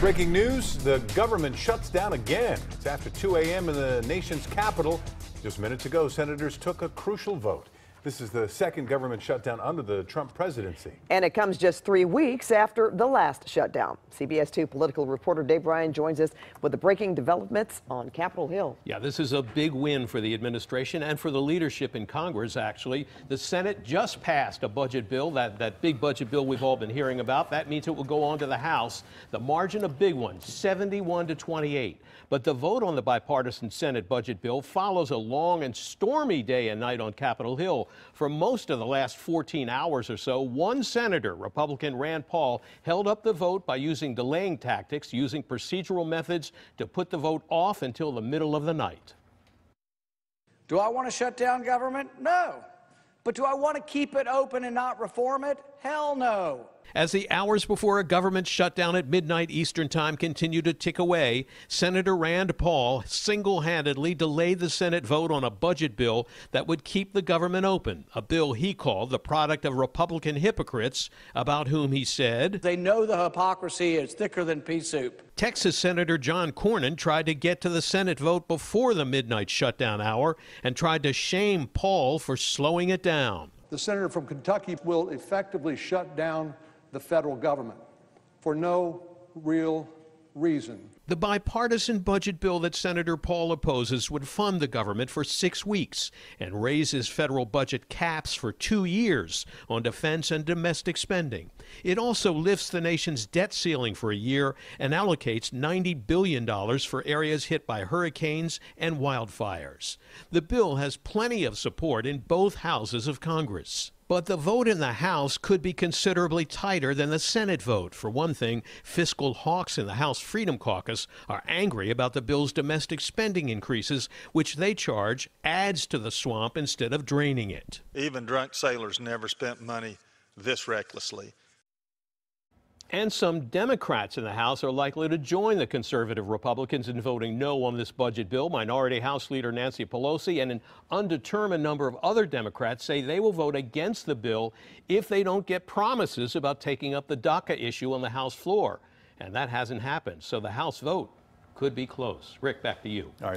Breaking news, the government shuts down again. It's after 2 a.m. in the nation's capital. Just minutes ago, senators took a crucial vote. This is the second government shutdown under the Trump presidency. And it comes just three weeks after the last shutdown. CBS 2 political reporter Dave Ryan joins us with the breaking developments on Capitol Hill. Yeah, this is a big win for the administration and for the leadership in Congress, actually. The Senate just passed a budget bill, that, that big budget bill we've all been hearing about. That means it will go on to the House. The margin, a big one, 71 to 28. But the vote on the bipartisan Senate budget bill follows a long and stormy day and night on Capitol Hill for most of the last 14 hours or so, one senator, Republican Rand Paul, held up the vote by using delaying tactics, using procedural methods to put the vote off until the middle of the night. Do I want to shut down government? No. But do I want to keep it open and not reform it? Hell no. As the hours before a government shutdown at midnight Eastern Time continue to tick away, Senator Rand Paul single handedly delayed the Senate vote on a budget bill that would keep the government open, a bill he called the product of Republican hypocrites, about whom he said, They know the hypocrisy is thicker than pea soup. Texas Senator John Cornyn tried to get to the Senate vote before the midnight shutdown hour and tried to shame Paul for slowing it down. The senator from Kentucky will effectively shut down the federal government for no real reason. The bipartisan budget bill that Senator Paul opposes would fund the government for six weeks and raises federal budget caps for two years on defense and domestic spending. It also lifts the nation's debt ceiling for a year and allocates $90 billion for areas hit by hurricanes and wildfires. The bill has plenty of support in both houses of Congress. But the vote in the House could be considerably tighter than the Senate vote. For one thing, fiscal hawks in the House Freedom Caucus are angry about the bill's domestic spending increases, which they charge adds to the swamp instead of draining it. Even drunk sailors never spent money this recklessly. And some Democrats in the House are likely to join the conservative Republicans in voting no on this budget bill. Minority House Leader Nancy Pelosi and an undetermined number of other Democrats say they will vote against the bill if they don't get promises about taking up the DACA issue on the House floor. And that hasn't happened. So the House vote could be close. Rick, back to you. All right.